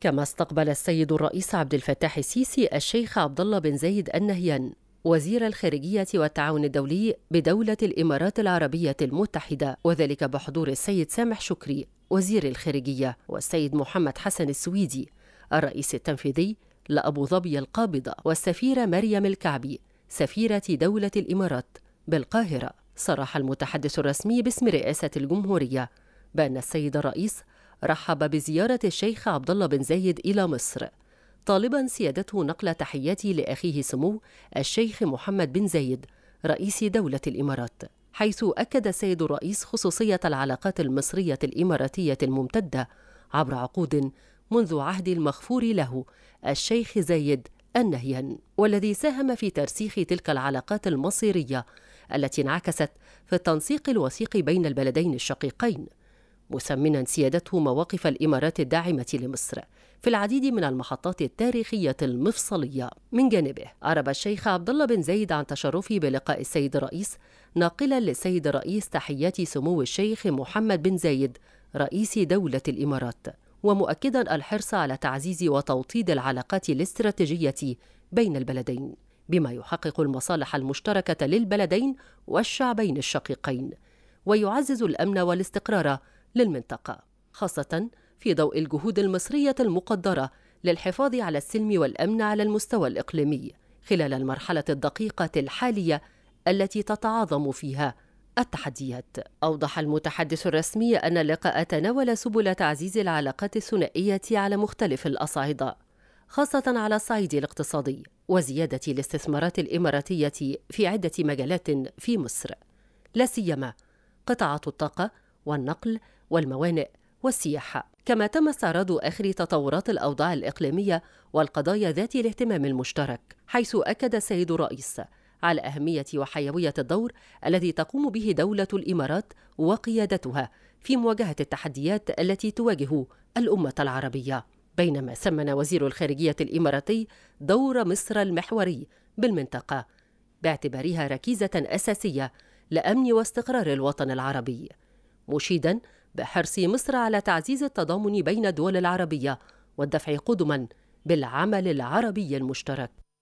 كما استقبل السيد الرئيس عبد الفتاح السيسي الشيخ عبد الله بن زايد النهيان وزير الخارجية والتعاون الدولي بدولة الإمارات العربية المتحدة وذلك بحضور السيد سامح شكري وزير الخارجية والسيد محمد حسن السويدي الرئيس التنفيذي لأبو ظبي القابضة والسفيرة مريم الكعبي سفيرة دولة الإمارات بالقاهرة صرح المتحدث الرسمي باسم رئاسة الجمهورية بأن السيد الرئيس رحب بزيارة الشيخ عبد الله بن زايد إلى مصر طالبا سيادته نقل تحياتي لأخيه سمو الشيخ محمد بن زايد رئيس دولة الإمارات حيث أكد سيد الرئيس خصوصية العلاقات المصرية الإماراتية الممتدة عبر عقود منذ عهد المغفور له الشيخ زايد النهيان والذي ساهم في ترسيخ تلك العلاقات المصيرية التي انعكست في التنسيق الوثيق بين البلدين الشقيقين مثمنا سيادته مواقف الامارات الداعمه لمصر في العديد من المحطات التاريخيه المفصليه من جانبه عرب الشيخ عبد الله بن زيد عن تشرفه بلقاء السيد الرئيس ناقلا للسيد الرئيس تحيات سمو الشيخ محمد بن زايد رئيس دوله الامارات ومؤكدا الحرص على تعزيز وتوطيد العلاقات الاستراتيجيه بين البلدين بما يحقق المصالح المشتركه للبلدين والشعبين الشقيقين ويعزز الامن والاستقرار للمنطقة خاصة في ضوء الجهود المصرية المقدرة للحفاظ على السلم والأمن على المستوى الإقليمي خلال المرحلة الدقيقة الحالية التي تتعاظم فيها التحديات أوضح المتحدث الرسمي أن اللقاء تناول سبل تعزيز العلاقات الثنائية على مختلف الأصعدة خاصة على الصعيد الاقتصادي وزيادة الاستثمارات الإماراتية في عدة مجالات في مصر لا سيما قطاعات الطاقة والنقل والموانئ والسياحة كما تم استعراض آخر تطورات الأوضاع الإقليمية والقضايا ذات الاهتمام المشترك حيث أكد السيد الرئيس على أهمية وحيوية الدور الذي تقوم به دولة الإمارات وقيادتها في مواجهة التحديات التي تواجه الأمة العربية بينما سمن وزير الخارجية الإماراتي دور مصر المحوري بالمنطقة باعتبارها ركيزة أساسية لأمن واستقرار الوطن العربي مشيدا بحرص مصر على تعزيز التضامن بين الدول العربية والدفع قدما بالعمل العربي المشترك